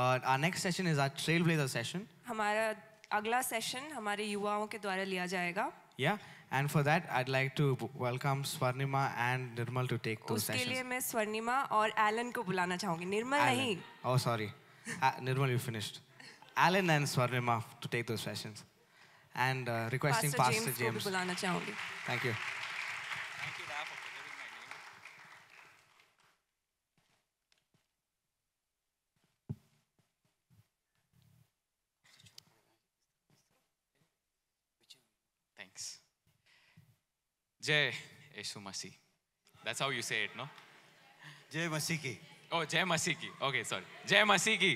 uh, our next session is our trailblazer session session हमारा session session हमारे युवाओं के द्वारा लिया जाएगा Yeah, and for that, I'd like to welcome Swarnima and Nirmal to take those sessions. उसके लिए मैं Swarnima और Alan को बुलाना चाहूँगी. Nirmal नहीं. Oh, sorry. uh, Nirmal, you finished. Alan and Swarnima to take those sessions. And uh, requesting Pastor, Pastor James. Pastor James. Thank you. जय Yeshu Masih that's how you say it no जय मसीह की ओ oh, जय मसीह की okay sorry जय मसीह की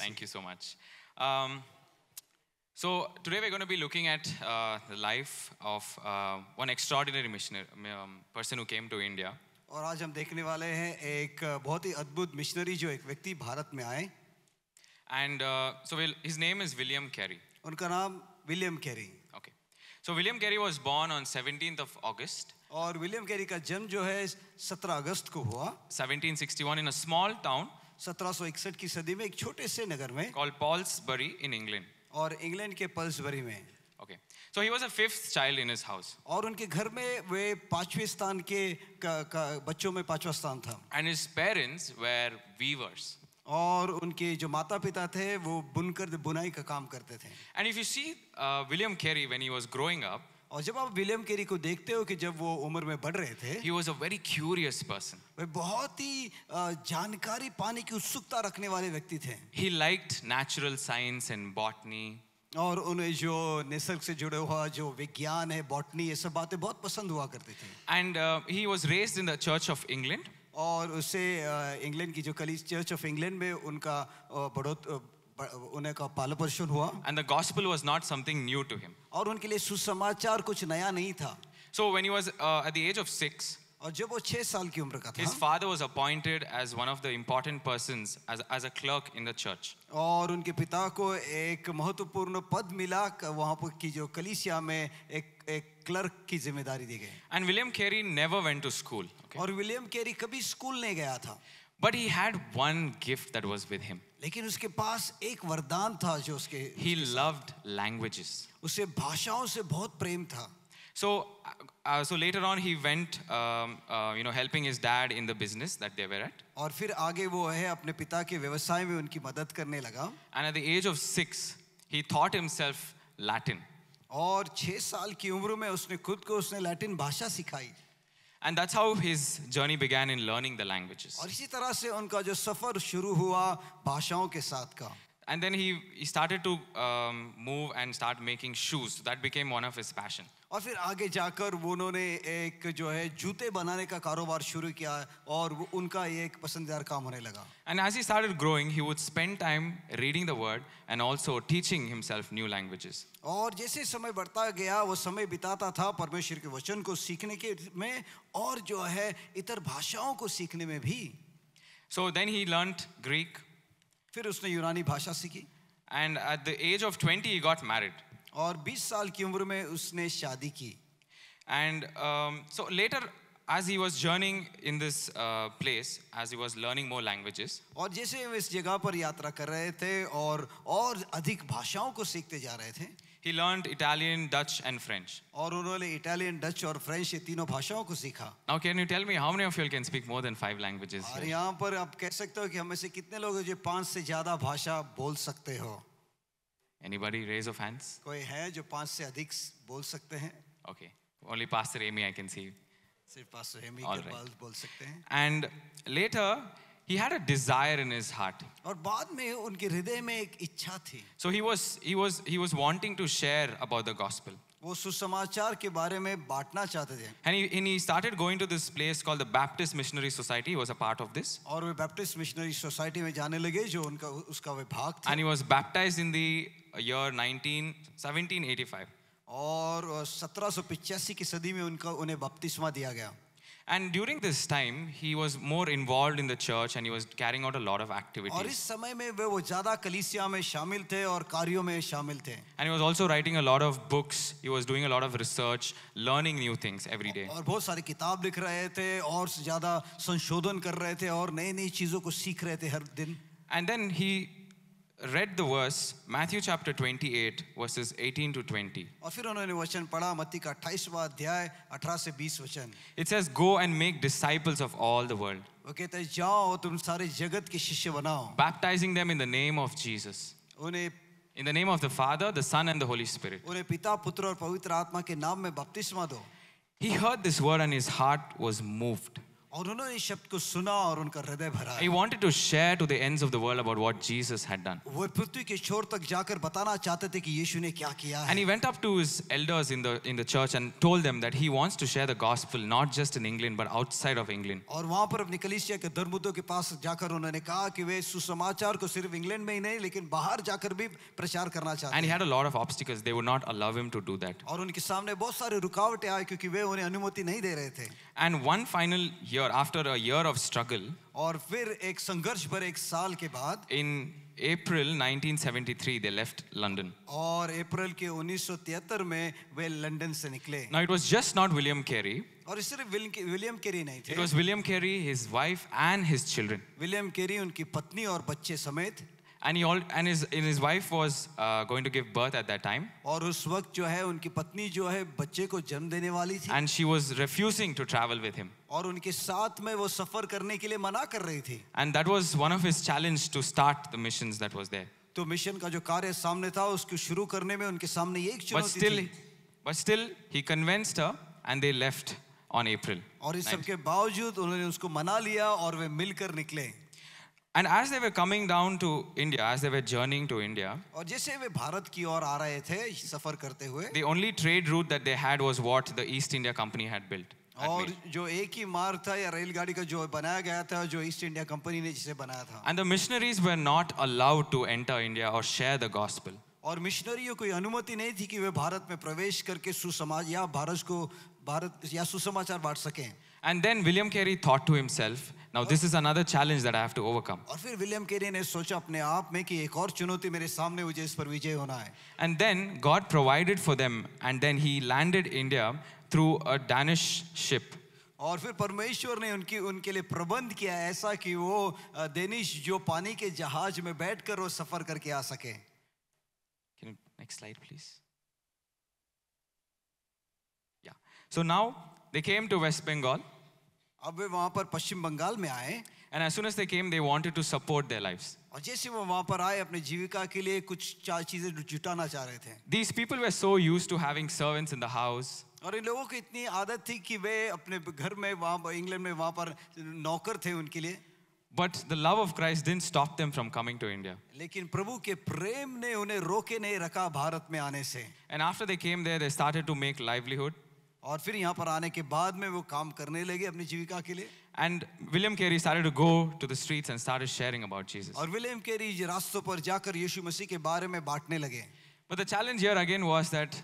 thank you so much So today we're going to be looking at uh, the life of uh, one extraordinary missionary um, person who came to India. और आज हम देखने वाले हैं एक uh, बहुत ही अद्भुत मिशनरी जो एक व्यक्ति भारत में आए and so his name is William Carey उनका नाम William Carey So William Carey was born on 17th of August. और विलियम कैरी का जन्म जो है 17 अगस्त को हुआ 1761 in a small town 1761 की सदी में एक छोटे से नगर में called Paulsbury in England. और इंग्लैंड के पल्सबरी में Okay. So he was a fifth child in his house. और उनके घर में वे पांचवें स्थान के का, का, बच्चों में पांचवा स्थान था. And his parents were weavers. और उनके जो माता पिता थे वो बुनकर बुनाई का काम करते थे and if you see William Carey when he was growing up और जब आप विलियम केरी को देखते हो कि जब वो उम्र में बढ़ रहे थे he was a very curious person वे बहुत ही जानकारी पाने की उत्सुकता रखने वाले व्यक्ति थे he liked natural science and botany और उन्हें जो निसर्ग से जुड़े हुआ जो विज्ञान है बॉटनी ये सब बातें बहुत पसंद हुआ करते थे and he was raised in the church of England और उससे इंग्लैंड की जो कलीज चर्च ऑफ इंग्लैंड में उनका बढ़ोत उन्हें का पोषण हुआ and the gospel was not something new to him और उनके लिए सुसमाचार कुछ नया नहीं था so when he was at the age of 6 और जब वो छह साल की उम्र का था His father was appointed as one of the important persons as as a clerk in the church. और उनके पिता को एक महत्वपूर्ण पद मिला वहां पर की जो कलीसिया में एक एक क्लर्क की जिम्मेदारी दी गई and William Carey never went to school और विलियम केरी कभी स्कूल नहीं गया था but he had one gift that was with him लेकिन उसके पास एक वरदान था जो उसके ही लव्ड लैंग्वेजेस उसे भाषाओं से बहुत प्रेम था सो Uh, so later on he went um, uh, you know helping his dad in the business that they were at और फिर आगे वो है अपने पिता के व्यवसाय में उनकी मदद करने लगा and at the age of 6 he taught himself latin और 6 साल की उम्र में उसने खुद को उसने लैटिन भाषा सिखाई and that's how his journey began in learning the languages और इसी तरह से उनका जो सफर शुरू हुआ भाषाओं के साथ का and then he, he started to um, move and start making shoes that became one of his passion और फिर आगे जाकर वो उन्होंने एक जो है जूते बनाने का कारोबार शुरू किया और वो उनका ये एक पसंदीदा काम होने लगा and as he started growing he would spend time reading the word and also teaching himself new languages और जैसे समय बढ़ता गया वो समय बिताता था परमेश्वर के वचन को सीखने के में और जो है इतर भाषाओं को सीखने में भी so then he learn Greek फिर उसने यूनानी भाषा सीखी and at the age of twenty he got married और 20 साल की उम्र में उसने शादी की and so later as he was journeying in this place as he was learning more languages और जैसे वो इस जगह पर यात्रा कर रहे थे और और अधिक भाषाओं को सीखते जा रहे थे He learned Italian, Dutch, and French. और उन्होंने इटालियन डच और फ्रेंच ये तीनों भाषाओं को सीखा Now can you tell me how many of you can speak more than five languages? और यहाँ पर आप कह सकते हो कि हमें से कितने लोग हैं जो पांच से ज्यादा भाषा बोल सकते हो Anybody raise of hands? कोई है जो पांच से अधिक बोल सकते हैं? Okay. Only Pastor Amy I can see. सिर्फ के बोल सकते हैं. And later he had a desire in his heart. और बाद में उनके में एक इच्छा थी. So he was he was he was wanting to share about the gospel. वो सुसमाचार के बारे में बांटना चाहते थे and he, and he started going to this place called the Baptist Missionary Society he was a part of this और वे में जाने लगे जो उनका उसका and he was baptized in the year 19, 1785. और सत्रह की सदी में उनका उन्हें बपतिस्मा दिया गया And during this time, he was more involved in the church and he was carrying out a lot of activities. और इस समय में वे वो ज़्यादा कलीसिया में शामिल थे और कार्यों में शामिल थे. And he was also writing a lot of books. He was doing a lot of research, learning new things every day. और बहुत सारी किताब लिख रहे थे और ज़्यादा संशोधन कर रहे थे और नई नई चीज़ों को सीख रहे थे हर दिन. And then he read the verse Matthew chapter 28 verses 18 to 20 और फिर उन्होंने वचन पढ़ा मत्ती का अध्याय से वचन It says go and make disciples of all the world कहता है जाओ तुम सारे जगत के शिष्य बनाओ Baptizing them in the name of Jesus In the name of the Father, the Son and the Holy Spirit पिता पुत्र और पवित्र आत्मा के नाम में बपतिस्मा दो He heard this word and his heart was moved he wanted to share to the ends of the world about what Jesus had done. And he went up to his elders in the in the church and told them that he wants to share the gospel not just in England but outside of England. And he had a lot of obstacles they would not allow him to do that. And one final year year after a year of struggle और in April 1973 they left London और अप्रैल के 1973 में वे London से निकले now it was just not William Carey और सिर्फ William Carey नहीं थे it was William Carey his wife and his children William Carey उनकी पत्नी और बच्चे समेत and he all and his and his wife was uh, going to give birth at that time और उस वक्त जो है उनकी पत्नी जो है बच्चे को जन्म देने वाली थी and she was refusing to travel with him और उनके साथ में वो सफर करने के लिए मना कर रही थी and that was one of his challenge to start the missions that was there तो मिशन का जो कार्य सामने था उसको शुरू करने में उनके सामने ये एक चुनौती but still, थी but still he convinced her and they left on April और इस सब के बावजूद उन्होंने उसको मना लिया और वे मिलकर निकले and as they were coming down to India, as they were journeying to India, और जैसे वे भारत की ओर आ रहे थे सफर करते हुए, the only trade route that they had was what the East India Company had built. और जो एक ही मार्ग था या रेलगाड़ी का जो बनाया गया था जो ईस्ट इंडिया कंपनी ने जिसे बनाया था and the missionaries were not allowed to enter India और शेयर द गॉस्पेल और मिशनरियों को अनुमति नहीं थी कि वे भारत में प्रवेश करके सुसमाज या भारत को भारत या सुसमाचार बांट सकें and then William Carey thought to himself, now this is another challenge that I have to overcome. और फिर विलियम केरी ने सोचा अपने आप में कि एक और चुनौती मेरे सामने मुझे इस पर विजय होना है. And then God provided for them and then he landed India through a Danish ship. और फिर परमेश्वर ने उनकी उनके लिए प्रबंध किया ऐसा कि वो डेनिश जो पानी के जहाज में बैठकर वो सफर करके आ सके. Can you next slide please? Yeah. So now they came to West Bengal. अब वे वहां पर पश्चिम बंगाल में आए and as soon as they came they wanted to support their lives और जैसे वो वहां पर आए अपने जीविका के लिए कुछ चार चीजें जुटाना चाह रहे थे these people were so used to having servants in the house और इन लोगों को इतनी आदत थी कि वे अपने घर में वहां पर इंग्लैंड में वहां पर नौकर थे उनके लिए but the love of Christ didn't stop them from coming to india लेकिन प्रभु के प्रेम ने उन्हें रोके नहीं रखा भारत में आने से and after they came there they started to make livelihood और फिर यहाँ पर आने के बाद में वो काम करने लगे अपनी जीविका के लिए And William Carey started to go to the streets and started sharing about Jesus. और विलियम केरी रास्तों पर जाकर यीशु मसीह के बारे में बांटने लगे But the challenge here again was that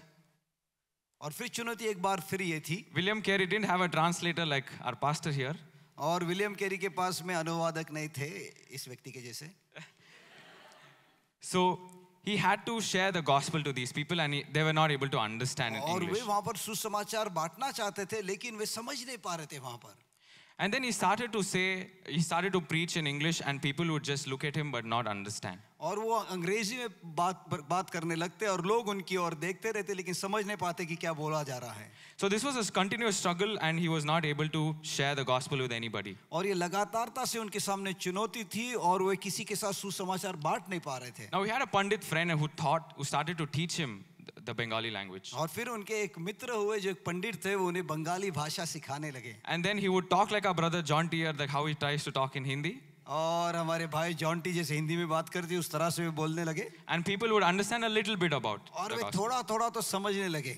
और फिर चुनौती एक बार फिर ये थी William Carey didn't have a translator like our pastor here. और विलियम केरी के पास में अनुवादक नहीं थे इस व्यक्ति के जैसे So he had to share the gospel to these people and he, they were not able to understand और English. वे वहां पर सुसमाचार बांटना चाहते थे लेकिन वे समझ नहीं पा रहे थे वहां पर and then he started to say, he started to preach in English and people would just look at him but not understand. और वो अंग्रेजी में बात बात करने लगते और लोग उनकी ओर देखते रहते लेकिन समझ नहीं पाते कि क्या बोला जा रहा है so this was a continuous struggle and he was not able to share the gospel with anybody और ये लगातारता से उनके सामने चुनौती थी और वे किसी के साथ सुसमाचार बांट नहीं पा रहे थे now we had a pandit friend who thought who started to teach him the Bengali language. और फिर उनके एक मित्र हुए जो एक पंडित थे वो उन्हें बंगाली भाषा सिखाने लगे And then he would talk like our brother John Tier like how he tries to talk in Hindi. और हमारे भाई जॉन्टी जैसे हिंदी में बात करते उस तरह से भी बोलने लगे and people would understand a little bit about और वे थोड़ा थोड़ा तो समझने लगे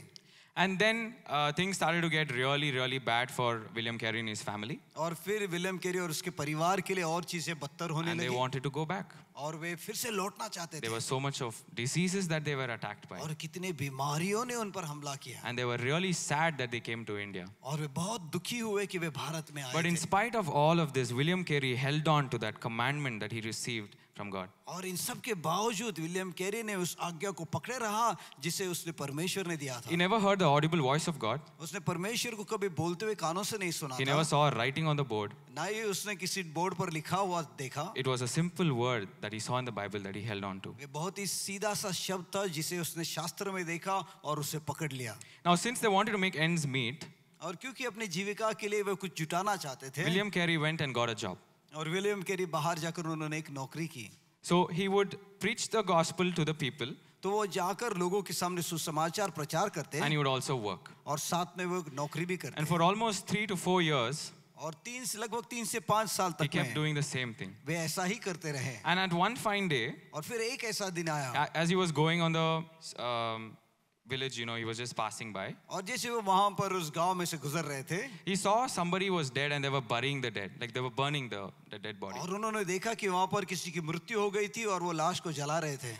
And then uh, things started to get really, really bad for William Carey and his family. और फिर विलियम केरी और उसके परिवार के लिए और चीजें बदतर होने And they wanted to go back. और वे फिर से लौटना चाहते There was so much of diseases that they were attacked by. और कितने बीमारियों ने उन पर हमला किया And they were really sad that they came to India. और वे बहुत दुखी हुए कि वे भारत में आए But in spite of all of this, William Carey held on to that commandment that he received from God. और इन सब के बावजूद विलियम कैरी ने उस आज्ञा को पकड़े रहा जिसे उसने परमेश्वर ने दिया था। He never heard the audible voice of God. उसने परमेश्वर को कभी बोलते हुए कानों से नहीं सुना। He never saw writing on the board. ना ही उसने किसी बोर्ड पर लिखा हुआ देखा। It was a simple word that he saw in the Bible that he held on to. वे बहुत ही सीधा सा शब्द था जिसे उसने शास्त्र में देखा और उसे पकड़ लिया। Now since they wanted to make ends meet. और क्योंकि अपने जीविका के लिए वे कुछ जुटाना चाहते थे William Carey went and got a job और विलियम केरी बाहर जाकर उन्होंने एक नौकरी की so he would preach the gospel to the people तो वो जाकर लोगों के सामने सुसमाचार प्रचार करते हैं and he would also work और साथ में वो नौकरी भी करते and for almost 3 to 4 years और तीन से लगभग तीन से पांच साल तक kept doing the same thing. वे ऐसा ही करते रहे and at one fine day और फिर एक ऐसा दिन आया as he was going on the village, you know, he was just passing by. He saw somebody was dead and they were burying the dead, like they were burning the, the dead body.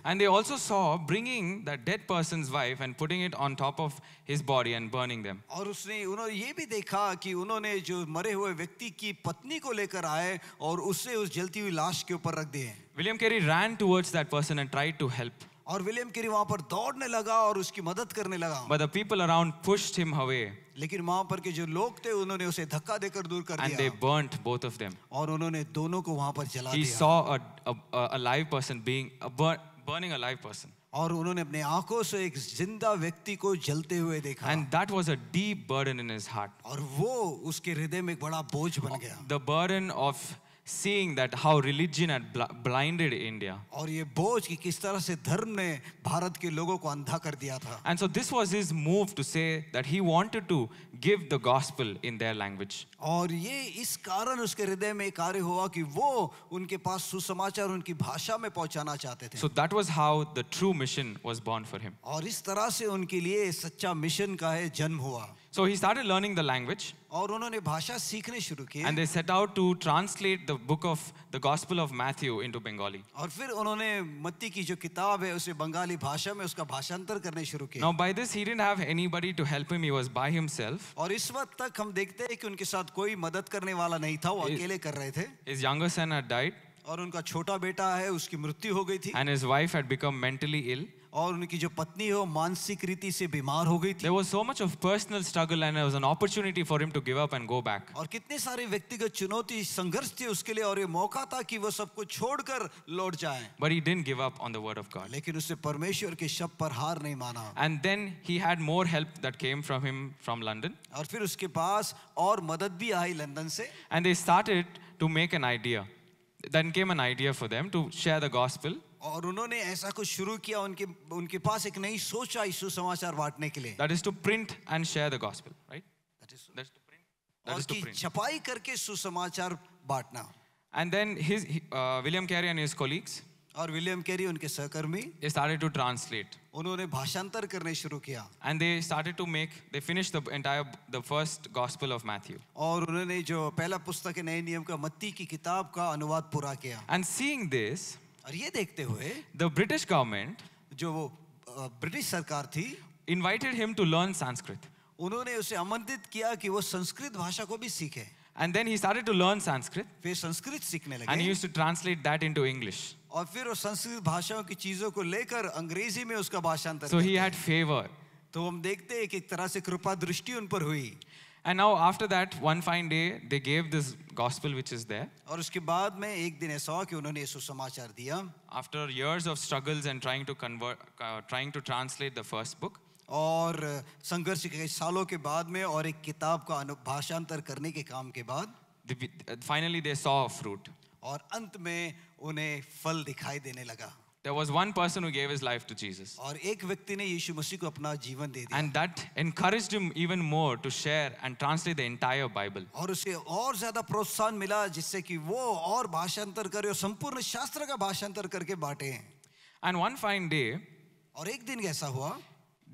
And they also saw bringing the dead person's wife and putting it on top of his body and burning them. और उसने उन्होंने ये भी देखा कि उन्होंने जो मरे हुए व्यक्ति की पत्नी को लेकर आए और उससे उस William Carey ran towards that person and tried to help और विलियम केरी वहां पर दौड़ने लगा और उसकी मदद करने लगा but the people around pushed him away लेकिन वहां पर के जो लोग थे उन्होंने उसे धक्का देकर दूर कर दिया and they burned both of them और उन्होंने दोनों को वहां पर जला दिया he saw a live person being burning a live person और उन्होंने अपने आंखों से एक जिंदा व्यक्ति को जलते हुए देखा and that was a deep burden in his heart और वो उसके हृदय में एक बड़ा बोझ बन गया the burden of seeing that how religion had blinded India. और ये बोझ कि किस तरह से धर्म ने भारत के लोगों को अंधा कर दिया था. And so this was his move to say that he wanted to give the gospel in their language. और ये इस कारण उसके हृदय में कार्य हुआ कि वो उनके पास सुसमाचार उनकी भाषा में पहुंचाना चाहते थे. So that was how the true mission was born for him. और इस तरह से उनके लिए सच्चा मिशन का है जन्म हुआ. So he started learning the language. और उन्होंने भाषा सीखने शुरू की. And they set out to translate the book of the Gospel of Matthew into Bengali. और फिर उन्होंने मत्ती की जो किताब है उसे बंगाली भाषा में उसका भाषांतर करने शुरू किया. Now by this he didn't have anybody to help him. He was by himself. और इस वक्त तक हम देखते हैं कि उनके साथ कोई मदद करने वाला नहीं था. वो अकेले कर रहे थे. His younger son had died. और उनका छोटा बेटा है उसकी मृत्यु हो गई थी. And his wife had become mentally ill. और उनकी जो पत्नी है वो मानसिक रीति से बीमार हो गई थी there was so much of personal struggle and there was an opportunity for him to give up and go back और कितने सारे व्यक्तिगत चुनौती संघर्ष थे उसके लिए और ये मौका था कि वो सब कुछ छोड़कर लौट जाए but he didn't give up on the word of God लेकिन उसने परमेश्वर के शब्द पर हार नहीं माना and then he had more help that came from him from London और फिर उसके पास और मदद भी आई लंदन से and they started to make an idea then came an idea for them to share the gospel और उन्होंने ऐसा कुछ शुरू किया उनके उनके पास एक नई सोच आई सुसमाचार बांटने के लिए that is to print and share the gospel right that is that is to print that is to print छपाई करके सुसमाचार बांटना and then his William Carey and his colleagues और विलियम कैरी उनके सहकर्मी दे स्टार्टेड टू ट्रांसलेट उन्होंने भाषांतर करने शुरू किया and they started to make they finish the entire the first gospel of Matthew और उन्होंने जो पहला पुस्तक है नए नियम का मत्ती की किताब का अनुवाद पूरा किया एंड सीइंग दिस और ये देखते हुए द ब्रिटिश गवर्नमेंट जो वो ब्रिटिश सरकार थी invited him to learn Sanskrit उन्होंने उसे आमंत्रित किया कि वो संस्कृत भाषा को भी सीखे And then he started to learn Sanskrit. फिर संस्कृत सीखने लगे. And he used to translate that into English. और फिर वो संस्कृत भाषाओं की चीजों को लेकर अंग्रेजी में उसका भाषांतर. So he had favor. तो हम देखते हैं कि एक तरह से कृपा दृष्टि उन पर हुई. And now after that, one fine day, they gave this gospel which is there. और उसके बाद में एक दिन ऐसा हुआ कि उन्होंने यीशु समाचार दिया. After years of struggles and trying to convert, uh, trying to translate the first book. और uh, संघर्ष के सालों के बाद में और एक किताब का भाषांतर करने के काम के बाद. They, uh, finally they saw fruit. और अंत में उन्हें फल दिखाई देने लगा. There was one person who gave his life to Jesus. और एक व्यक्ति ने यीशु मसीह को अपना जीवन दे दिया. And that encouraged him even more to share and translate the entire Bible. और उसे और ज्यादा प्रोत्साहन मिला जिससे कि वो और भाषांतर करे संपूर्ण शास्त्र का भाषांतर करके बांटे. And one fine day और एक दिन हुआ?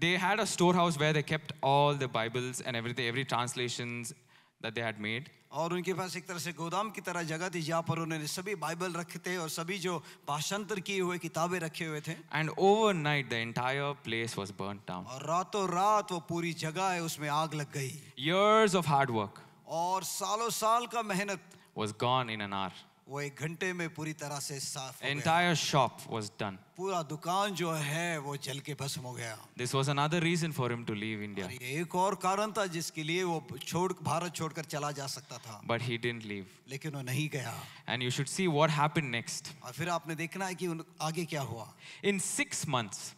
They had a storehouse where they kept all the Bibles and everything, every translations, that they had made. और उनके पास एक तरह से गोदाम की तरह जगह थी जहाँ पर उन्होंने सभी बाइबल रखे थे और सभी जो भाषांतर किए हुए किताबें रखे हुए थे And overnight the entire place was burnt down और रातों रात वो पूरी जगह है उसमें आग लग गई Years ऑफ हार्ड वर्क और सालों साल का मेहनत was gone in an hour. वो एक घंटे में पूरी तरह से साफ entire shop was done पूरा दुकान जो है वो जल के भस्म हो गया this was another reason for him to leave india एक और कारण था जिसके लिए वो छोड़ भारत छोड़कर चला जा सकता था but he didn't leave लेकिन वो नहीं गया and you should see what happened next और फिर आपने देखना है कि आगे क्या हुआ in 6 months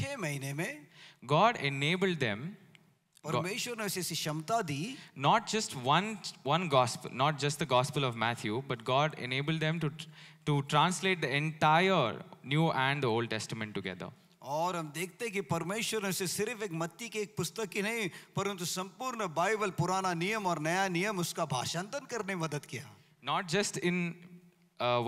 6 महीने में god enabled them परमेश्वर ने उसे ऐसी क्षमता दी not just one one gospel not just the gospel of Matthew but God enable them to to translate the entire new and the old testament together और हम देखते हैं कि परमेश्वर ने उसे सिर्फ एक मत्ती की एक पुस्तक ही नहीं परंतु संपूर्ण बाइबल पुराना नियम और नया नियम उसका भाषांतर करने में मदद किया not just in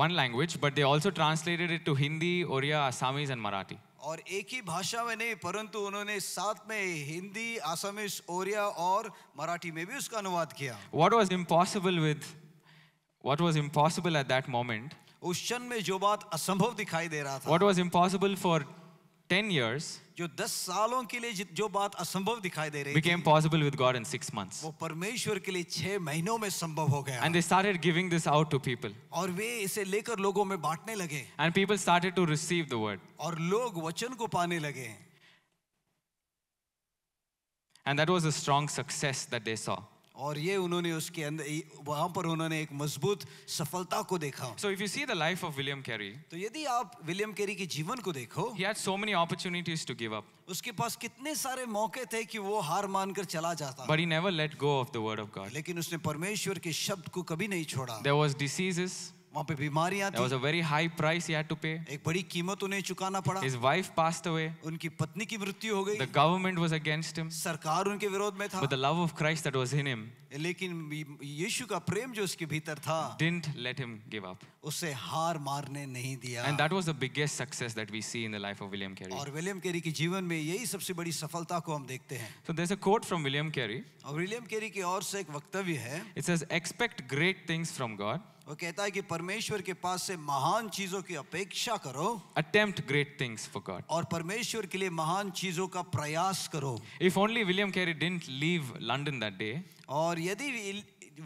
one language but they also translated it to Hindi Oriya Assamese and Marathi और एक ही भाषा में नहीं परंतु उन्होंने साथ में हिंदी आसामिस ओरिया और मराठी में भी उसका अनुवाद किया what was impossible with what was impossible at that moment उस क्षण में जो बात असंभव दिखाई दे रहा था what was impossible for ten years जो 10 सालों के लिए जो बात असंभव दिखाई दे रही became possible with God in 6 months वो परमेश्वर के लिए 6 महीनों में संभव हो गया and they started giving this out to people और वे इसे लेकर लोगों में बांटने लगे and people started to receive the word और लोग वचन को पाने लगे and that was a strong success that they saw और ये उन्होंने उसके अंदर वहां पर उन्होंने एक मजबूत सफलता को देखा so if you see the life of William Carey तो यदि आप विलियम कैरी के जीवन को देखो he had so many opportunities to give up उसके पास कितने सारे मौके थे कि वो हार मानकर चला जाता but he never let go of the word of God लेकिन उसने परमेश्वर के शब्द को कभी नहीं छोड़ा देयर वाज डिसीजेस वहाँ पे बीमारियां थी। was a very high price he had to pay. एक बड़ी कीमत उन्हें चुकाना पड़ा। His wife passed away. उनकी पत्नी की मृत्यु हो गई। The government was against him. सरकार उनके विरोध में था। But the love of Christ that was in him. लेकिन यीशु का प्रेम जो उसके भीतर था। Didn't let him give up. उसे हार मारने नहीं दिया। And that was the biggest success that we see in the life of William Carey. और विलियम कैरी के जीवन में यही सबसे बड़ी सफलता को हम देखते हैं। So there's a quote from William Carey. और विलियम कैरी की ओर से एक वक्तव्य है। It says expect great things from God. वो कहता है कि परमेश्वर के पास से महान चीजों की अपेक्षा करो attempt great things for God और परमेश्वर के लिए महान चीजों का प्रयास करो if only William Carey didn't leave London that day और यदि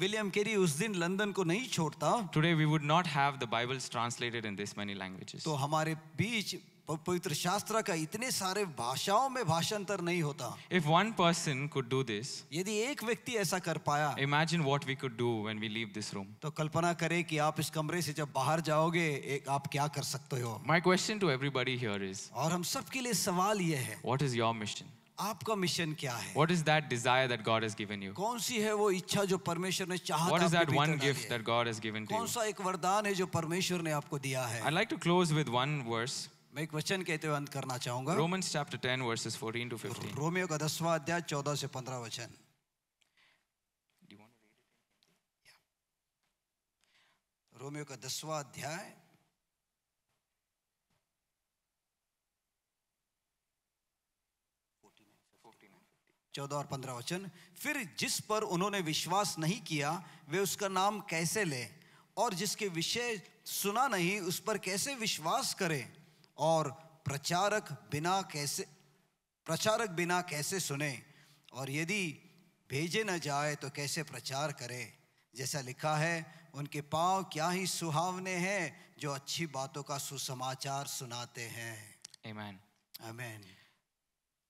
विलियम केरी उस दिन लंदन को नहीं छोड़ता today we would not have the Bibles translated in this many languages तो हमारे बीच पवित्र शास्त्र का इतने सारे भाषाओं में भाषांतर नहीं होता if one person could do this यदि एक व्यक्ति ऐसा कर पाया imagine what we could do when we leave this room तो कल्पना करें कि आप इस कमरे से जब बाहर जाओगे एक आप क्या कर सकते हो my question to everybody here is और हम सबके लिए सवाल यह है व्हाट इज योर मिशन आपका मिशन क्या है What is that desire that God has given you कौन सी है वो इच्छा जो परमेश्वर ने चाहा what is that one gift that God has given to you कौन सा एक वरदान है जो परमेश्वर ने आपको दिया है I like to close with one verse मैं एक वचन कहते हुए अंत करना चाहूंगा रोमन्स चैप्टर 10 वर्सेस 14 टू 15 रोमियो का दसवा अध्याय 14 से 15 वचन रोमियो का 10वां अध्याय चौदह और पंद्रह वचन फिर जिस पर उन्होंने विश्वास नहीं किया वे उसका नाम कैसे ले और जिसके विषय सुना नहीं उस पर कैसे विश्वास करें और प्रचारक बिना कैसे प्रचारक बिना कैसे सुने और यदि भेजे न जाए तो कैसे प्रचार करे जैसा लिखा है उनके पांव क्या ही सुहावने हैं जो अच्छी बातों का सुसमाचार सुनाते हैं Amen. Amen.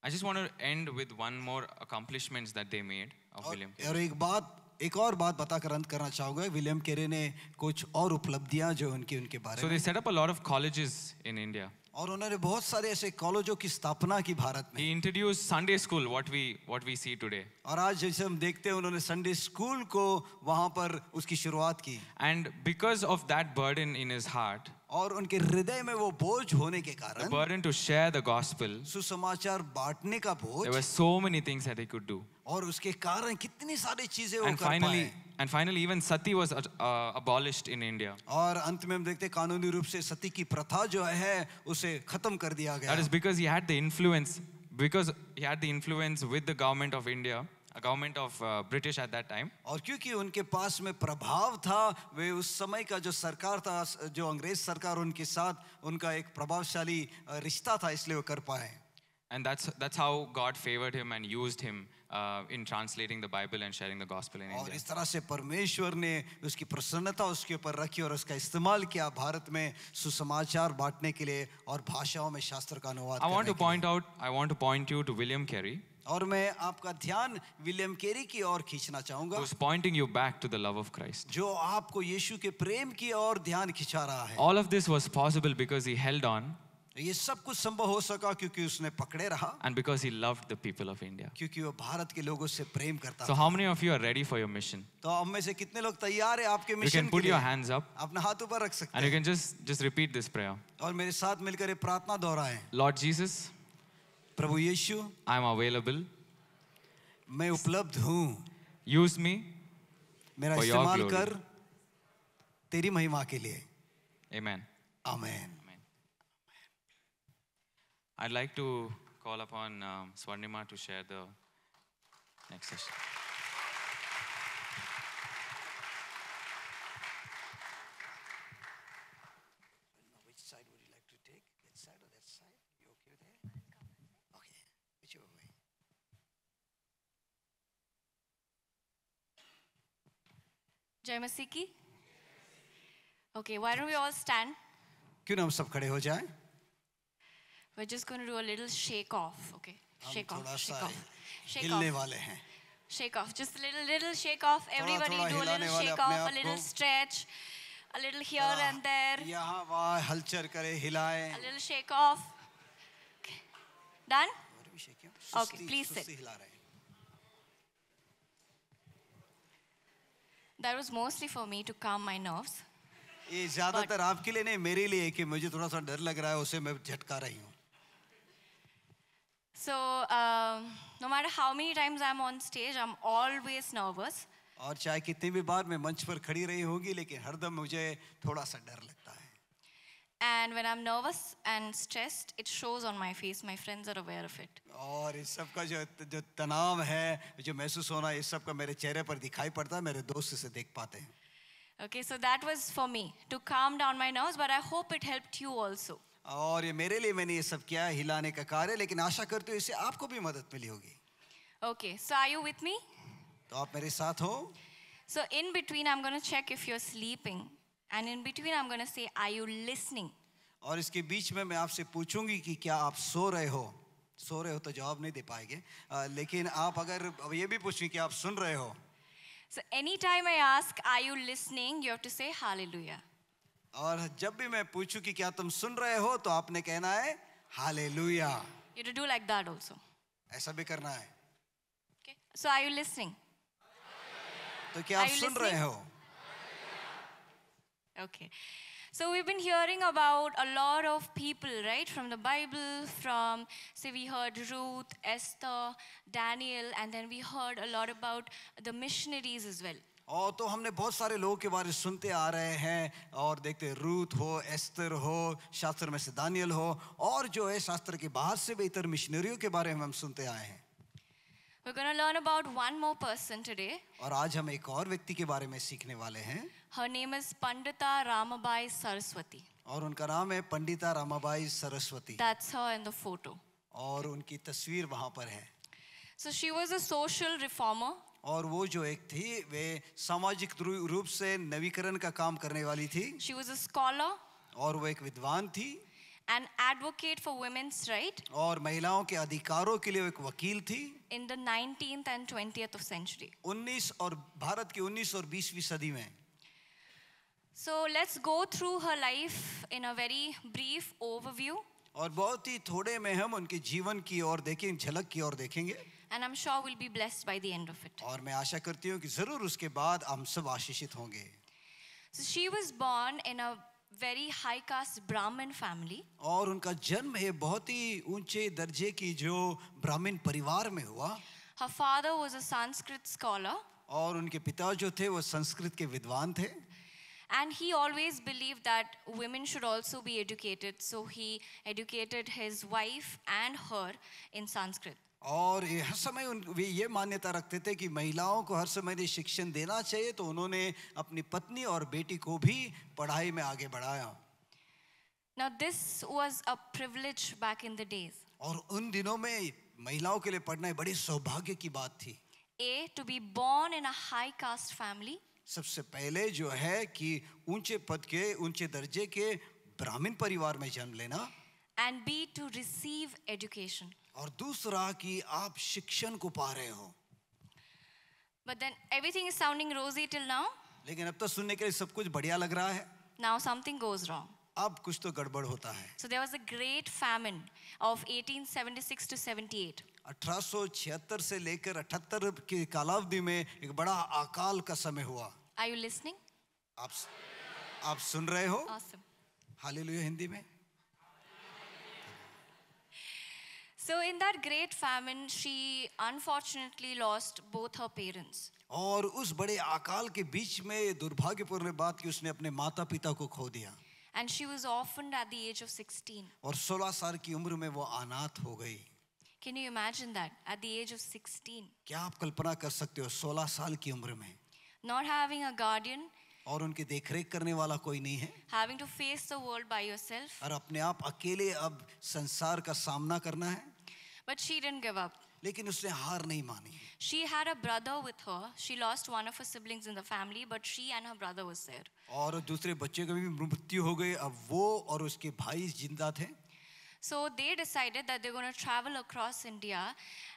I just want to end with one more accomplishments that they made of और, William. और एक बात एक और बात बताकर अंत करना चाहूंगा विलियम केरे ने कुछ और उपलब्धियां जो उनकी उनके बारे so में set up a lot of colleges in India और उन्होंने बहुत सारे ऐसे कॉलेजों की स्थापना की भारत में introduce Sunday school what we what we see today और आज जैसे हम देखते हैं उन्होंने संडे स्कूल को वहां पर उसकी शुरुआत की and because of that burden in his heart और उनके हृदय में वो बोझ होने के कारण burden to share the gospel सुसमाचार बांटने का बोझ there were so many things that they could do और उसके कारण कितनी सारी चीजें वो कर पाए and and finally even sati was abolished in India और अंत में हम देखते हैं कानूनी रूप से सती की प्रथा जो है उसे खत्म कर दिया गया that is because he had the influence because he had the influence with the government of India government of British at that time और क्योंकि उनके पास में प्रभाव था वे उस समय का जो सरकार था जो अंग्रेज सरकार उनके साथ उनका एक प्रभावशाली रिश्ता था इसलिए वो कर पाए And that's, that's how God favored him and used him uh, in translating the Bible and sharing the gospel in India. और इस तरह से परमेश्वर ने उसकी प्रसन्नता उसके ऊपर रखी और उसका इस्तेमाल किया भारत में सुसमाचार बांटने के लिए और भाषाओं में शास्त्र का अनुवाद I want to point out I want to point you to William Carey. और मैं आपका ध्यान विलियम केरी की ओर खींचना चाहूंगा Who's pointing you back to the love of Christ. जो आपको यीशु के प्रेम की ओर ध्यान खींचा रहा है All of this was possible because he held on. ये सब कुछ संभव हो सका क्योंकि उसने पकड़े रहा and because he love the people of India क्योंकि वो भारत के लोगों से प्रेम करता so how many of you are ready for your mission तो हम में से कितने लोग तैयार है आपके mission can put your hands up अपने हाथ ऊपर रख सकते हैं and you can just just repeat this prayer और मेरे साथ मिलकर ये प्रार्थना दोहराएं लॉर्ड जीसस प्रभु यीशु आई एम अवेलेबल मैं उपलब्ध हूँ यूज मी मेरा इस्तेमाल कर तेरी महिमा के लिए Amen. Amen. Amen. I'd like to call upon um, Swarnima to share the next session. Which side would you like to take? That side or that side? individually. जय मसीह की okay why don't we all stand क्यों ना हम सब खड़े हो जाएं we are just going to do a little shake off okay shake off shake off हिलने वाले हैं shake off just a little little shake off everybody do a little shake off a little stretch a little here and there यहाँ वहाँ हलचल करे हिलाए a little shake off okay. done okay please sit That was mostly for me to calm my nerves. ये ज्यादातर आपके लिए नहीं मेरे लिए कि मुझे थोड़ा सा डर लग रहा है उसे मैं झटका रही हूँ So uh, no matter how many times I'm on stage, I'm always nervous. और चाहे कितनी भी बार मैं मंच पर खड़ी रही होगी लेकिन हरदम मुझे थोड़ा सा डर लगता And when I'm nervous and stressed, it shows on my face. My friends are aware of it. और इस सब का जो जो तनाव है जो महसूस होना इस सब का मेरे चेहरे पर दिखाई पड़ता है मेरे दोस्त इसे देख पाते हैं Okay, so that was for me to calm down my nerves, but I hope it helped you also. और ये मेरे लिए मैंने ये सब किया हिलाने का कार्य लेकिन आशा करते हूँ इससे आपको भी मदद मिली होगी Okay, so are you with me? तो आप मेरे साथ हो So in between, I'm going to check if you're sleeping. And in between, I'm going to say, Are you listening? और इसके बीच में मैं आपसे पूछूंगी कि क्या आप सो रहे हो सो रहे हो तो जवाब नहीं दे पाएंगे लेकिन आप अगर ये भी पूछें कि आप सुन रहे हो So anytime I ask, Are you listening? you have to say Hallelujah. और जब भी मैं पूछूं कि क्या तुम सुन रहे हो तो आपने कहना है hallelujah you to do like that also ऐसा भी करना है सो आर यू लिसनिंग तो क्या आप सुन listening? रहे हो Okay. So we've been hearing about a lot of people, right? From the Bible, from, say, we heard Ruth, Esther, Daniel, and then we heard a lot about the missionaries as well. और तो हमने बहुत सारे लोगों के बारे सुनते आ रहे हैं और देखते हैं रूथ हो एस्तर हो शास्त्र में से दानियल हो और जो है शास्त्र के बाहर से भी इतर मिशनरियों के बारे में हम सुनते आए हैं We're going to learn about one more person today. और आज हम एक और व्यक्ति के बारे में सीखने वाले हैं Her name is Pandita Ramabai Saraswati. और उनका नाम है पंडिता Ramabai Saraswati That's her in the photo. और उनकी तस्वीर वहां पर है So she was a social reformer. और वो जो एक थी वे सामाजिक रूप से नवीकरण का काम करने वाली थी She was a scholar. और वो एक विद्वान थी an advocate for women's right और महिलाओं के अधिकारों के लिए एक वकील थी in the 19th and 20th of century 19 और भारत की 19 और 20वीं सदी में So let's go through her life in a very brief overview. और बहुत ही थोड़े में हम उनके जीवन की ओर देखेंगे झलक की ओर देखेंगे and I'm sure we'll be blessed by the end of it. और मैं आशा करती हूँ कि जरूर उसके बाद हम सब आशीषित होंगे So she was born in a very high caste Brahmin family. और उनका जन्म है बहुत ही ऊंचे दर्जे की जो ब्राह्मण परिवार में हुआ Her father was a Sanskrit scholar. और उनके पिता जो थे वो संस्कृत के विद्वान थे And he always believed that women should also be educated, so he educated his wife and her in Sanskrit. और हर समय उन वे ये मान्यता रखते थे कि महिलाओं को हर समय शिक्षण देना चाहिए तो उन्होंने अपनी पत्नी और बेटी को भी पढ़ाई में आगे बढ़ाया Now this was a privilege back in the days. और उन दिनों में महिलाओं के लिए पढ़ना बड़ी सौभाग्य की बात थी A to be born in a high caste family. सबसे पहले जो है कि ऊंचे पद के ऊंचे दर्जे के ब्राह्मण परिवार में जन्म लेना and be to receive education और दूसरा कि आप शिक्षण को पा रहे हो but then everything is sounding rosy till now लेकिन अब तो सुनने के लिए सब कुछ बढ़िया लग रहा है नाउ समथिंग गोज रॉन्ग अब कुछ तो गड़बड़ होता है so there was a great famine of 1876 to 78 1876 से लेकर 78 की कालावधि में एक बड़ा अकाल का समय हुआ आर यू लिस्निंग आप सुन रहे हो awesome. हिंदी में so in that great famine she unfortunately lost both her parents और उस बड़े अकाल के बीच में दुर्भाग्यपूर्ण बात की उसने अपने माता पिता को खो दिया And she was orphaned at the age of 16. और 16 साल की उम्र में वो अनाथ हो गई Can you imagine that at the age of 16? क्या आप कल्पना कर सकते हो 16 साल की उम्र में? Not having a guardian. और उनकी देखरेख करने वाला कोई नहीं है having to face the world by yourself और अपने आप अकेले अब संसार का सामना करना है but she didn't give up लेकिन उसने हार नहीं मानी she had a brother with her she lost one of her siblings in the family but she and her brother was there और दूसरे बच्चे का भी मृत्यु हो गई अब वो और उसके भाई जिंदा थे So they decided that they're going to travel across India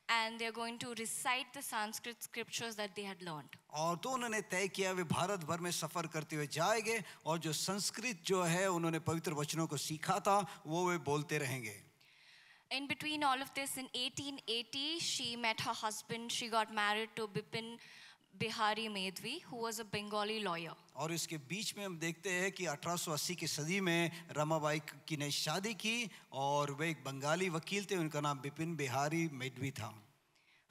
and they're going to recite the Sanskrit scriptures that they had learned. और तो उन्होंने तय किया वे भारत भर में सफर करते हुए जाएंगे और जो संस्कृत जो है उन्होंने पवित्र वचनों को सीखा था वो वे बोलते रहेंगे In between all of this, in 1880, she met her husband. She got married to Bipin Bihari Medvi, who was a Bengali lawyer. और इसके बीच में हम देखते हैं कि 1880 की सदी में रमाबाई की ने शादी की और वे एक बंगाली वकील थे उनका नाम बिपिन बिहारी मेडवी था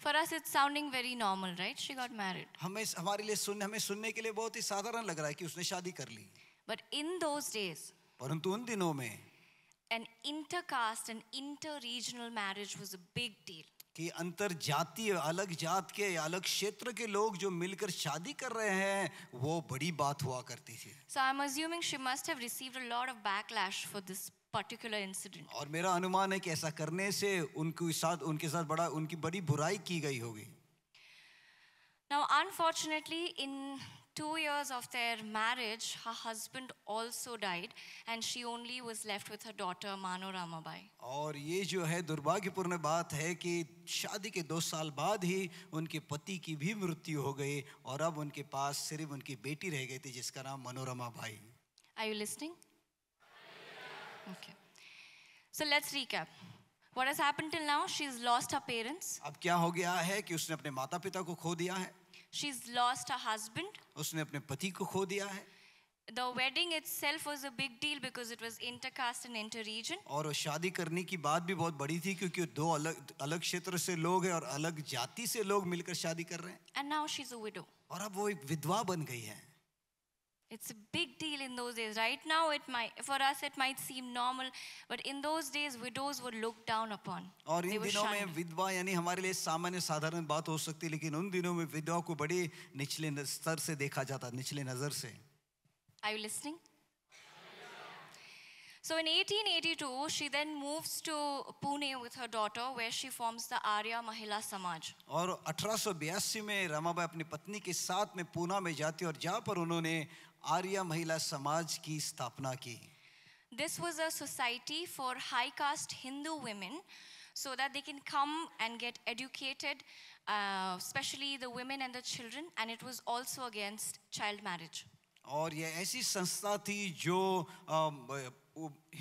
For us it's sounding very normal, right? She got married. हमें हमारे लिए सुन हमें सुनने के लिए बहुत ही साधारण लग रहा है कि उसने शादी कर ली But in those days, परंतु उन दिनों में an intercaste and interregional marriage was a big deal. कि अंतर जातीय अलग जात के अलग क्षेत्र के लोग जो मिलकर शादी कर रहे हैं वो बड़ी बात हुआ करती थी so I am assuming she must have received a lot of backlash for this particular incident और मेरा अनुमान है कि ऐसा करने से उनके साथ उनके साथ बड़ा उनकी बड़ी बुराई की गई होगी now unfortunately in two years of their marriage, her husband also died, and she only was left with her daughter Mano Ramabai. और ये जो है दुर्भाग्यपूर्ण बात है कि शादी के दो साल बाद ही उनके पति की भी मृत्यु हो गई और अब उनके पास सिर्फ उनकी बेटी रह गई थी जिसका नाम मनोरमा भाई Are you listening? Okay. So let's recap. What has happened till now? She's lost her parents. अब क्या हो गया है कि उसने अपने माता पिता को खो दिया है She's lost her husband. उसने अपने पति को खो दिया है. The wedding itself was a big deal because it was intercaste and interregion. और शादी करने की बात भी बहुत बड़ी थी क्योंकि दो अलग अलग क्षेत्र से लोग हैं और अलग जाति से लोग मिलकर शादी कर रहे हैं. And now she's a widow. और अब वो एक विधवा बन गई है. It's a big deal in those days. Right now, it might, for us it might seem normal, but in those days widows were looked down upon. और इन दिनों में विधवा यानी हमारे लिए सामान्य साधारण बात हो सकती है लेकिन उन दिनों में विधवा को बड़े निचले स्तर से देखा जाता निचले नजर से Are you listening? So in 1882, she then moves to Pune with her daughter, where she forms the Arya Mahila Samaj. और 1882 में रमाबाई अपनी पत्नी के साथ में पूना में जाती और जहाँ पर उन्होंने आर्या महिला समाज की स्थापना की this was a society for high caste Hindu women so that they can come and get educated specially the women and the children and it was also against child marriage और यह ऐसी संस्था थी जो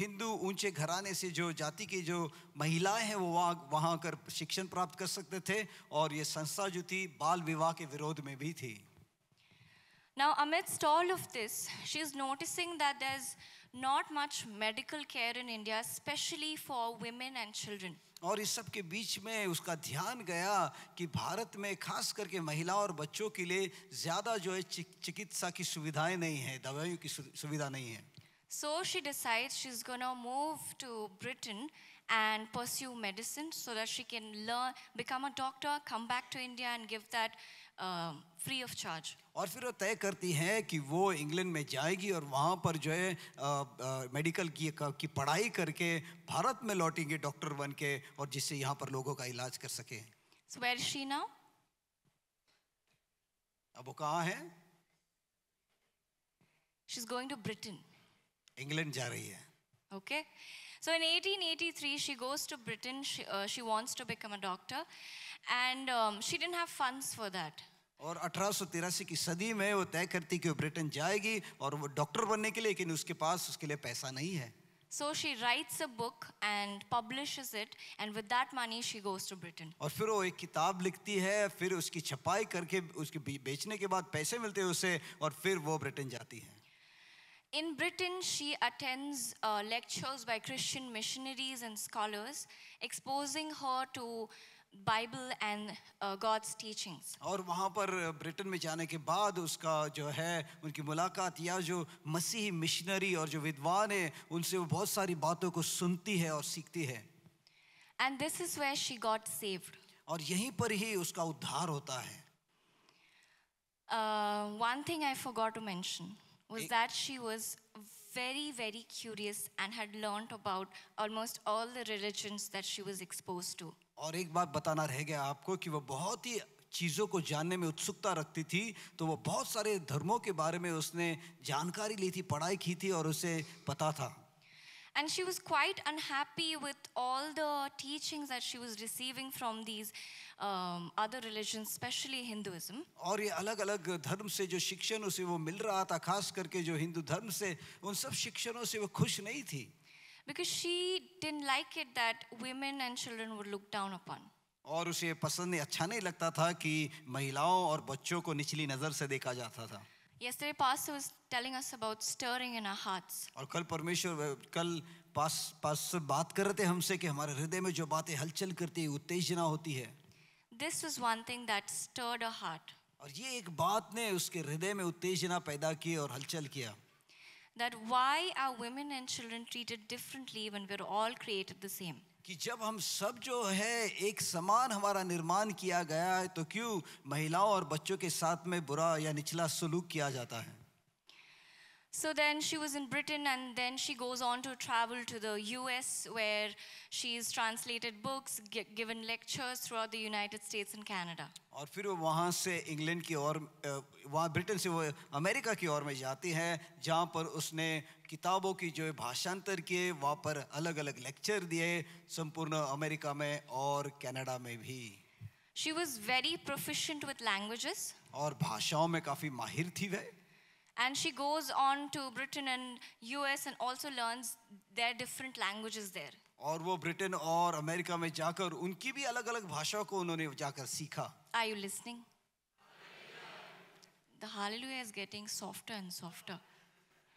हिंदू ऊंचे घराने से जो जाति की जो महिलाएं हैं वो वहाँ वहाँ कर शिक्षण प्राप्त कर सकते थे और यह संस्था जो थी बाल विवाह के विरोध में भी थी Now, amidst all of this, she's noticing that there's not much medical care in India, especially for women and children. और इस सब के बीच में उसका ध्यान गया कि भारत में खास करके महिला और बच्चों के लिए ज़्यादा जो है चिकित्सा की सुविधाएं नहीं है दवाइयों की सुविधा नहीं है So she decides she's gonna move to Britain and pursue medicine so that she can learn, become a doctor, come back to India and give that uh, free of charge और फिर वो तय करती है कि वो इंग्लैंड में जाएगी और वहाँ पर जो है मेडिकल की की पढ़ाई करके भारत में लौटेंगे डॉक्टर बन के और जिससे यहाँ पर लोगों का इलाज कर सके so where is she now? अब वो कहाँ है She's going to Britain. England जा रही है Okay. So in 1883, she goes to Britain. She, uh, she wants to become a doctor. And um, she didn't have funds for that. और अठारह की सदी में वो तय करती कि वो ब्रिटेन जाएगी और वो डॉक्टर बनने के लिए लेकिन उसके पास उसके लिए पैसा नहीं है So she writes a book and publishes it, and with that money she goes to Britain. और फिर वो एक किताब लिखती है, फिर उसकी छपाई करके उसके बेचने के बाद पैसे मिलते हैं उसे, और फिर वो ब्रिटेन जाती है. In Britain, she attends uh, lectures by Christian missionaries and scholars, exposing her to uh, Bible and uh, God's teachings. और वहाँ पर ब्रिटेन में जाने के बाद उसका जो है उनकी मुलाकात या जो मसीही मिशनरी और जो विद्वान है उनसे वो बहुत सारी बातों को सुनती है और सीखती है And this is where she got saved. और यहीं पर ही उसका उद्धार होता है Uh, one thing I forgot to mention was एक, that she was very, very curious and had learnt about almost all the religions that she was exposed to. और एक बात बताना रह गया आपको कि वह बहुत ही चीज़ों को जानने में उत्सुकता रखती थी तो वह बहुत सारे धर्मों के बारे में उसने जानकारी ली थी पढ़ाई की थी और उसे पता था And she was quite unhappy with all the teachings that she was receiving from these um, other religions, especially Hinduism. और ये अलग-अलग धर्म से जो शिक्षण उसे वो मिल रहा था, खास करके जो हिंदू धर्म से, उन सब शिक्षणों से वो खुश नहीं थी. because she didn't like it that women and children were looked down upon. और उसे पसंद नहीं अच्छा नहीं लगता था कि महिलाओं और बच्चों को निचली नजर से देखा जाता था Yesterday, Pastor was telling us about stirring in our hearts. और कल परमेश्वर कल पास पास बात कर रहे थे हमसे कि हमारे हृदय में जो बातें हलचल करती है उत्तेजना होती है This was one thing that stirred her heart. और ये एक बात ने उसके हृदय में उत्तेजना पैदा की और हलचल किया that why are women and children treated differently when we're all created the same? कि जब हम सब जो है एक समान हमारा निर्माण किया गया है तो क्यों महिलाओं और बच्चों के साथ में बुरा या निचला सलूक किया जाता है So then she was in Britain, and then she goes on to travel to the US, where she's translated books, given lectures throughout the United States and Canada. और फिर वो वहाँ से इंग्लैंड की ओर वहाँ ब्रिटेन से वो अमेरिका की ओर में जाती है जहाँ पर उसने किताबों की जो भाषांतर किए वहाँ पर अलग अलग लेक्चर दिए संपूर्ण अमेरिका में और कनाडा में भी She was very proficient with languages. और भाषाओं में काफ़ी माहिर थी वह and she goes on to Britain and US and also learns their different languages there. और वो ब्रिटेन और अमेरिका में जाकर उनकी भी अलग अलग भाषाओं को उन्होंने जाकर सीखा Are you listening? The hallelujah is getting softer and softer.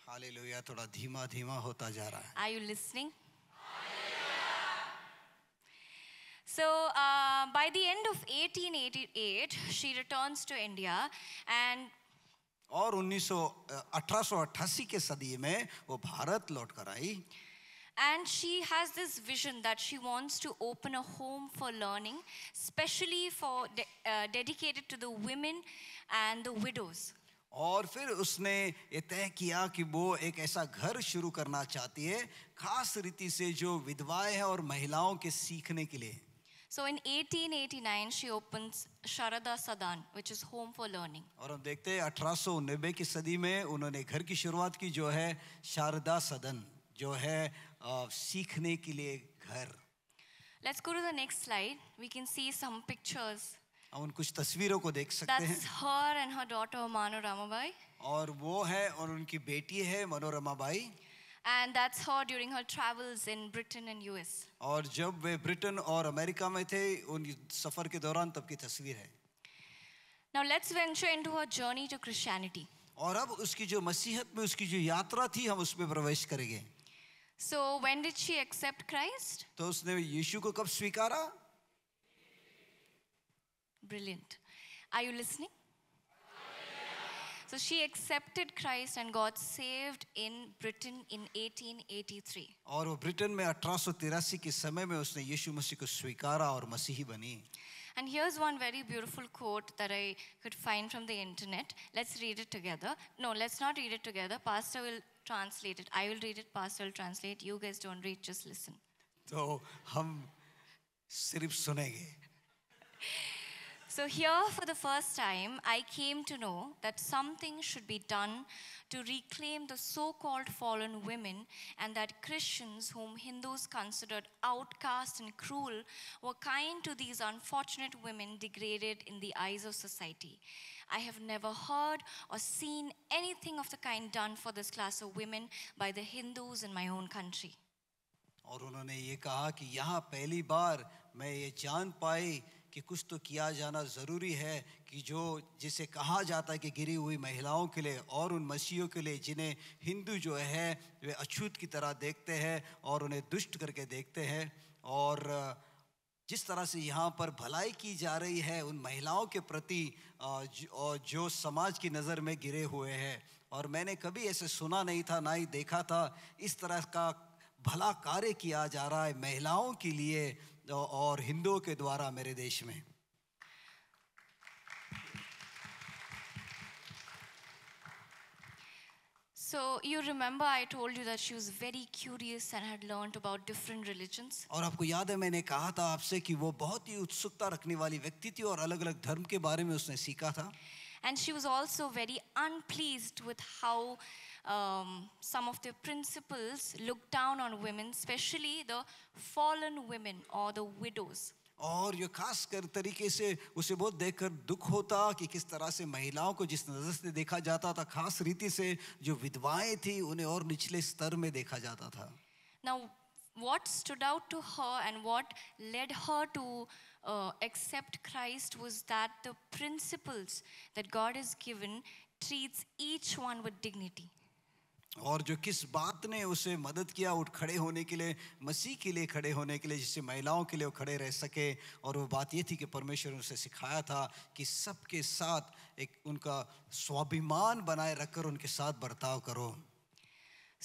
Hallelujah थोड़ा धीमा धीमा होता जा रहा है Are you listening? So uh, by the end of 1888, she returns to India and और उन्नीस अठारह के सदी में वो भारत लौट कर आई And she has this vision that she wants to open a home for learning, specially for de uh, dedicated to the women and the widows. और फिर उसने ये तय किया कि वो एक ऐसा घर शुरू करना चाहती है खास रीति से जो विधवाएं हैं और महिलाओं के सीखने के लिए So in 1889 she opens Sharada Sadan which is home for learning. और हम देखते हैं 1890 की सदी में उन्होंने घर की शुरुआत की जो है Sharada Sadan, जो है सीखने के लिए घर Let's go to the next slide. We can see some pictures. हम उन कुछ तस्वीरों को देख सकते हैं. That's her and her daughter Manorama Bai. और वो है और उनकी बेटी है Manorama Bai. and that's her during her travels in Britain and US. और जब वे ब्रिटेन और अमेरिका में थे उन सफर के दौरान तब की तस्वीर है Now let's venture into her journey to Christianity. और अब उसकी जो मसीहत में उसकी जो यात्रा थी हम उसमें प्रवेश करेंगे So when did she accept Christ? तो उसने यीशु को कब स्वीकारा? Brilliant. Are you listening? So she accepted Christ and got saved in Britain in 1883. And here's one very beautiful quote that I could find from the internet. Let's read it together. No, let's not read it together. Pastor will translate it. I will read it, Pastor will translate. You guys don't read, just listen. So, हम सिर्फ listen. So, here for the first time, I came to know that something should be done to reclaim the so called fallen women, and that Christians, whom Hindus considered outcast and cruel, were kind to these unfortunate women degraded in the eyes of society. I have never heard or seen anything of the kind done for this class of women by the Hindus in my own country. और उन्होंने ये कहा कि यहाँ पहली बार मैं ये जान पाई कि कुछ तो किया जाना ज़रूरी है कि जो जिसे कहा जाता है कि गिरी हुई महिलाओं के लिए और उन मसीहों के लिए जिन्हें हिंदू जो है वे अछूत की तरह देखते हैं और उन्हें दुष्ट करके देखते हैं और जिस तरह से यहाँ पर भलाई की जा रही है उन महिलाओं के प्रति और जो समाज की नज़र में गिरे हुए हैं और मैंने कभी ऐसे सुना नहीं था ना ही देखा था इस तरह का भला कार्य किया जा रहा है महिलाओं के लिए और हिंदुओं के द्वारा मेरे देश में So you remember I told you that she was very curious and had learned about different religions. और आपको याद है मैंने कहा था आपसे कि वो बहुत ही उत्सुकता रखने वाली व्यक्ति थी और अलग-अलग धर्म के बारे में उसने सीखा था. And she was also very unpleased with how um, some of the principles looked down on women, especially the fallen women or the widows. और ये खास कर तरीके से उसे बहुत देखकर दुख होता कि किस तरह से महिलाओं को जिस नज़र से देखा जाता था खास रीति से जो विधवाएं थी उन्हें और निचले स्तर में देखा जाता था Now, what stood out to her and what led her to uh, accept Christ was that the principles that God has given treats each one with dignity. और जो किस बात ने उसे मदद किया उठ खड़े होने के लिए मसीह के लिए खड़े होने के लिए जिससे महिलाओं के लिए वो खड़े रह सके और वो बात ये थी कि परमेश्वर ने उसे सिखाया था कि सबके साथ एक उनका स्वाभिमान बनाए रखकर उनके साथ बर्ताव करो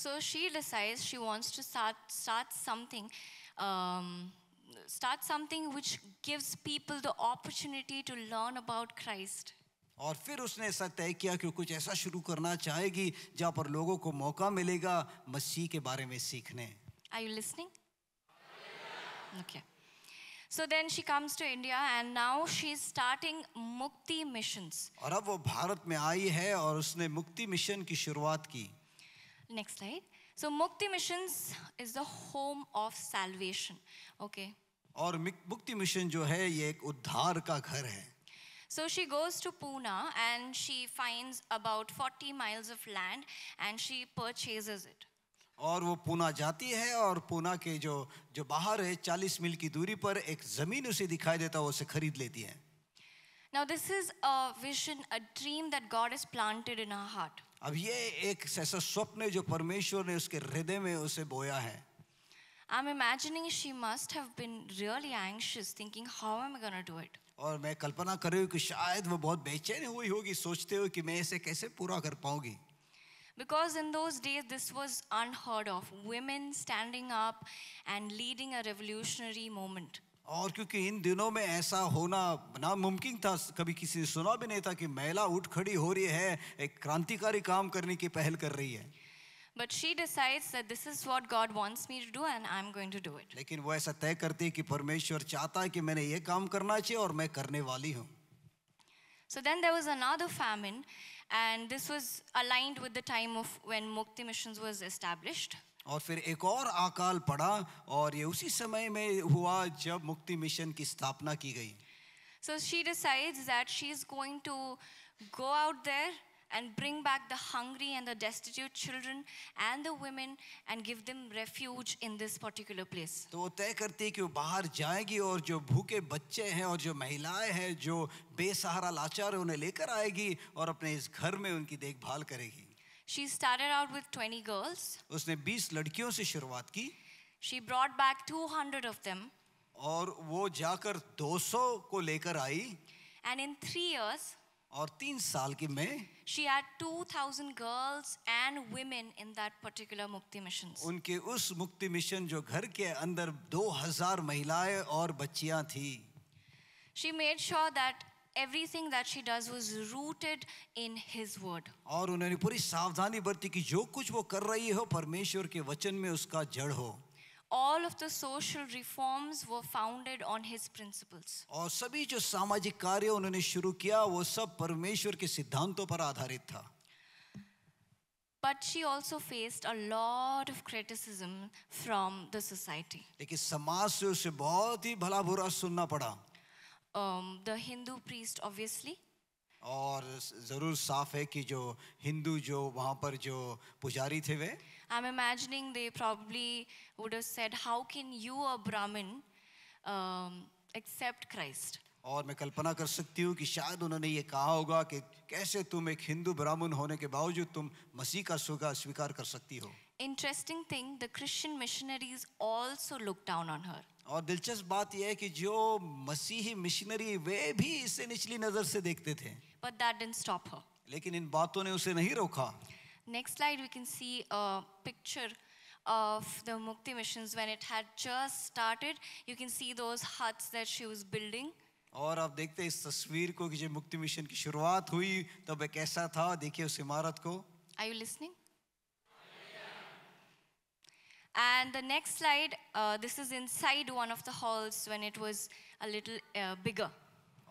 so she decide she wants to start start something start something which gives people the opportunity to learn about Christ. और फिर उसने ऐसा तय किया कि कुछ ऐसा शुरू करना चाहेगी जहाँ पर लोगों को मौका मिलेगा मसीह के बारे में सीखने Are you listening? Okay. So then she comes to India and now she's starting Mukti missions. और अब वो भारत में आई है और उसने मुक्ति मिशन की शुरुआत की. Next slide. So Mukti missions is the home of salvation. Okay. और मुक्ति मिशन जो है ये एक उद्धार का घर है. So she goes to Pune and she finds about 40 miles of land and she purchases it. और वो पूना जाती है और पूना के जो जो बाहर है 40 मील की दूरी पर एक जमीन उसे दिखाई देता है वो उसे खरीद लेती है Now this is a vision, a dream that God has planted in her heart. अब ये एक ऐसा स्वप्न है जो परमेश्वर ने उसके हृदय में उसे बोया है I'm imagining she must have been really anxious, thinking, how am I going to do it? और मैं कल्पना कर रही हूँ कि शायद वो बहुत बेचैन हुई होगी सोचते हुए कि मैं इसे कैसे पूरा कर पाऊंगी because in those days, this was unheard of. Women standing up and leading a revolutionary movement. और क्योंकि इन दिनों में ऐसा होना नामुमकिन था कभी किसी ने सुना भी नहीं था कि महिला उठ खड़ी हो रही है एक क्रांतिकारी काम करने की पहल कर रही है but she decides that this is what God wants me to do and I'm going to do it. लेकिन वो ऐसा तय करती है कि परमेश्वर चाहता है कि मैंने ये काम करना चाहिए और मैं करने वाली हूँ. So then there was another famine, and this was aligned with the time of when Mukti Missions was established. और फिर एक और आकाल पड़ा और ये उसी समय में हुआ जब मुक्ति मिशन की स्थापना की गई So she decides that she is going to go out there and bring back the hungry and the destitute children and the women and give them refuge in this particular place. तो वो तय करती है कि वो बाहर जाएगी और जो भूखे बच्चे हैं और जो महिलाएं हैं जो बेसहारा लाचार हैं उन्हें लेकर आएगी और अपने इस घर में उनकी देखभाल करेगी. She started out with 20 girls. उसने 20 लड़कियों से शुरुआत की. She brought back 200 of them. और वो जाकर 200 को लेकर आई. And in three years, और तीन साल की में She had 2000 girls and women in that particular mukti mission. उनके उस मुक्ति मिशन जो घर के अंदर 2000 महिलाएं और बच्चियां थी She made sure that everything that she does was rooted in his word. और उन्होंने पूरी सावधानी बरती कि जो कुछ वो कर रही हो परमेश्वर के वचन में उसका जड़ हो all of the social reforms were founded on his principles. और सभी जो सामाजिक कार्य उन्होंने शुरू किया वो सब परमेश्वर के सिद्धांतों पर आधारित था But she also faced a lot of criticism from the society. लेकिन समाज से उसे बहुत ही भला बुरा सुनना पड़ा um, the Hindu priest obviously. और जरूर साफ है कि जो हिंदू जो वहाँ पर जो पुजारी थे वे I'm imagining they probably would have said, How can you, a Brahmin, um, accept Christ? और मैं कल्पना कर सकती हूँ कि शायद उन्होंने ये कहा होगा कि कैसे तुम एक हिंदू ब्राह्मण होने के बावजूद तुम मसीह का सुगा स्वीकार कर सकती हो Interesting thing, the Christian missionaries also looked down on her. और दिलचस्प बात यह है कि जो मसीही मिशनरी वे भी इसे निचली नजर से देखते थे But that didn't stop her. लेकिन इन बातों ने उसे नहीं रोका Next slide, we can see a picture of the Mukti missions when it had just started. You can see those huts that she was building. और आप देखते हैं इस तस्वीर को कि जब मुक्ति मिशन की शुरुआत हुई तब एक ऐसा था देखिए उस इमारत को Are you listening? And the next slide, uh, this is inside one of the halls when it was a little uh, bigger.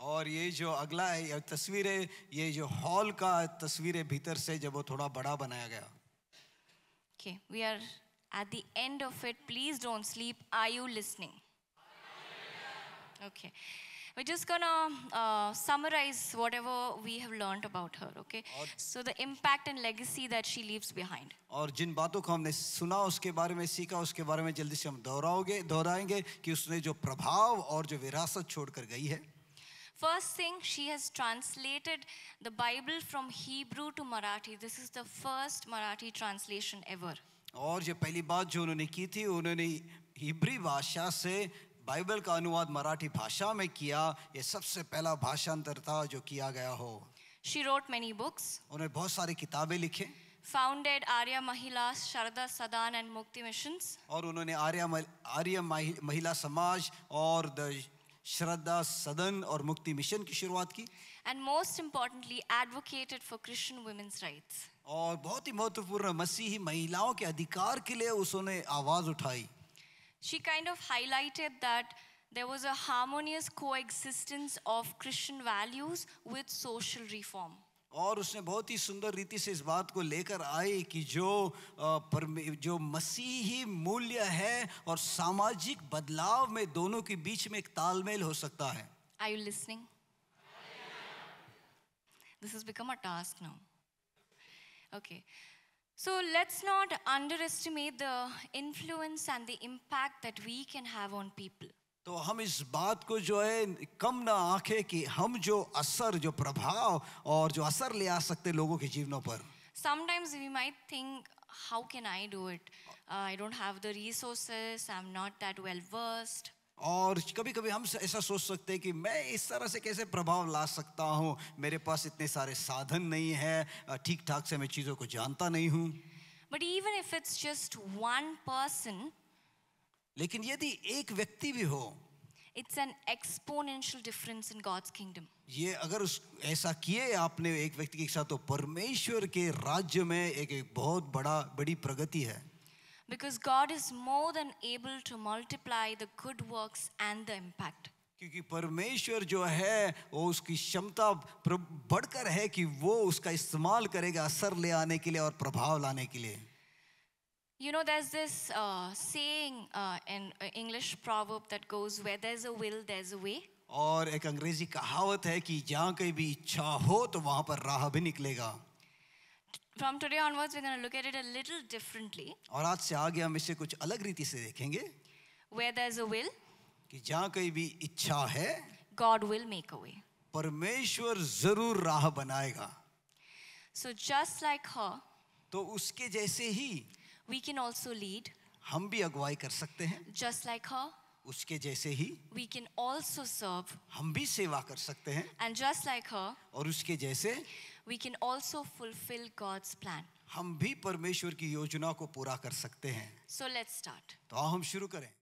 और ये जो अगला है तस्वीर है ये जो हॉल का तस्वीर है भीतर से जब वो थोड़ा बड़ा बनाया गया okay we are at the end of it please don't sleep are you listening okay We're just gonna uh, summarize whatever we have learned about her, okay? So the impact and legacy that she leaves behind. और जिन बातों को हमने सुना उसके बारे में सीखा उसके बारे में जल्दी से हम दोहराओगे दोहराएंगे कि उसने जो प्रभाव और जो विरासत छोड़ कर गई है First thing, she has translated the Bible from Hebrew to Marathi. This is the first Marathi translation ever. aur ye pehli baat jo unhone ki thi unhone hebrew bhasha se Bible का अनुवाद मराठी भाषा में किया ये सबसे पहला भाषांतर था जो किया गया हो शी रोट मेनी बुक्स उन्होंने बहुत सारी किताबें लिखे founded Arya Mahila Sharada Sadan and Mukti Mission और उन्होंने आर्य आर्य महिला समाज और the श्रद्धा सदन और मुक्ति मिशन की शुरुआत की and most importantly advocated for Christian women's rights और बहुत ही महत्वपूर्ण मसीही महिलाओं के अधिकार के लिए उसने आवाज उठाई she kind of highlighted that there was a harmonious coexistence of Christian values with social reform. और उसने बहुत ही सुंदर रीति से इस बात को लेकर आई कि जो जो मसीही मूल्य है और सामाजिक बदलाव में दोनों के बीच में एक तालमेल हो सकता है I you listening this is become a task now okay let's not underestimate the influence and the impact that we can have on people तो हम इस बात को जो है कम ना आंखें कि हम जो असर जो प्रभाव और जो असर ले आ सकते लोगों के जीवनों पर sometimes we might think how can i do it uh, i don't have the resources i'm not that well versed और कभी कभी हम ऐसा सोच सकते हैं कि मैं इस तरह से कैसे प्रभाव ला सकता हूँ मेरे पास इतने सारे साधन नहीं है ठीक ठाक से मैं चीज़ों को जानता नहीं हूँ but even if it's just one person लेकिन यदि एक व्यक्ति भी हो it's an exponential difference in God's kingdom ये अगर उस ऐसा किए आपने एक व्यक्ति के साथ तो परमेश्वर के राज्य में एक, एक बहुत बड़ा बड़ी प्रगति है because God is more than able to multiply the good works and the impact. क्योंकि परमेश्वर जो है वो उसकी क्षमता बढ़कर है कि वो उसका इस्तेमाल करेगा असर ले आने के लिए और प्रभाव लाने के लिए You know, there's this uh, saying uh, in English proverb that goes, where there's a will, there's a way. और एक अंग्रेजी कहावत है कि जहाँ कहीं भी इच्छा हो तो वहाँ पर राह भी निकलेगा From today onwards, we're going to look at it a little differently. और आज से आगे हम इसे कुछ अलग रीति से देखेंगे Where there's a will, कि जहाँ कहीं भी इच्छा है God will make a way. परमेश्वर जरूर राह बनाएगा So just like her, तो उसके जैसे ही We can also lead. हम भी अगुवाई कर सकते हैं जस्ट लाइक like उसके जैसे ही वी कैन ऑल्सो सर्व हम भी सेवा कर सकते हैं एंड जस्ट लाइक और उसके जैसे we can also fulfil God's plan हम भी परमेश्वर की योजना को पूरा कर सकते हैं सो लेट स्टार्ट तो हम शुरू करें